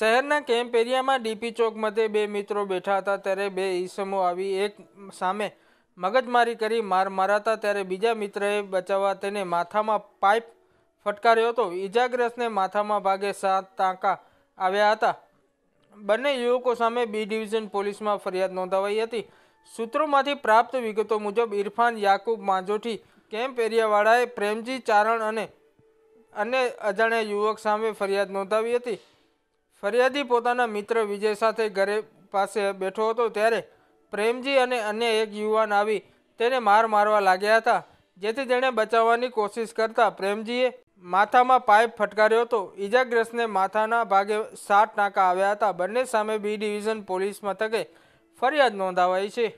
શહેરના કેમ્પ એરિયામાં ડીપી ચોક મધ્યે બે મિત્રો બેઠા હતા ત્યારે બે ઈસમો આવી એક સામે મગજમારી કરી માર મારાતા ત્યારે બીજા મિત્રએ બચાવવા તેને માથામાં પાઇપ ફટકાર્યો હતો ઈજાગ્રસ્તને માથામાં ભાગે સાત ટાંકા આવ્યા હતા બંને યુવકો સામે બી ડિવિઝન પોલીસમાં ફરિયાદ નોંધાવાઈ હતી સૂત્રોમાંથી પ્રાપ્ત વિગતો મુજબ ઇરફાન યાકુબ માંજોઠી કેમ્પ એરિયાવાળાએ પ્રેમજી ચારણ અને અન્ય અજાણ્યા યુવક સામે ફરિયાદ નોંધાવી હતી ફરિયાદી પોતાના મિત્ર વિજય સાથે ઘરે પાસે બેઠો હતો ત્યારે પ્રેમજી અને અન્ય એક યુવાન આવી તેને માર મારવા લાગ્યા હતા જેથી તેણે બચાવવાની કોશિશ કરતા પ્રેમજીએ માથામાં પાઇપ ફટકાર્યો હતો ઈજાગ્રસ્તને માથાના ભાગે સાત ટાંકા આવ્યા હતા બંને સામે બી ડિવિઝન પોલીસ મથકે ફરિયાદ નોંધાવાઈ છે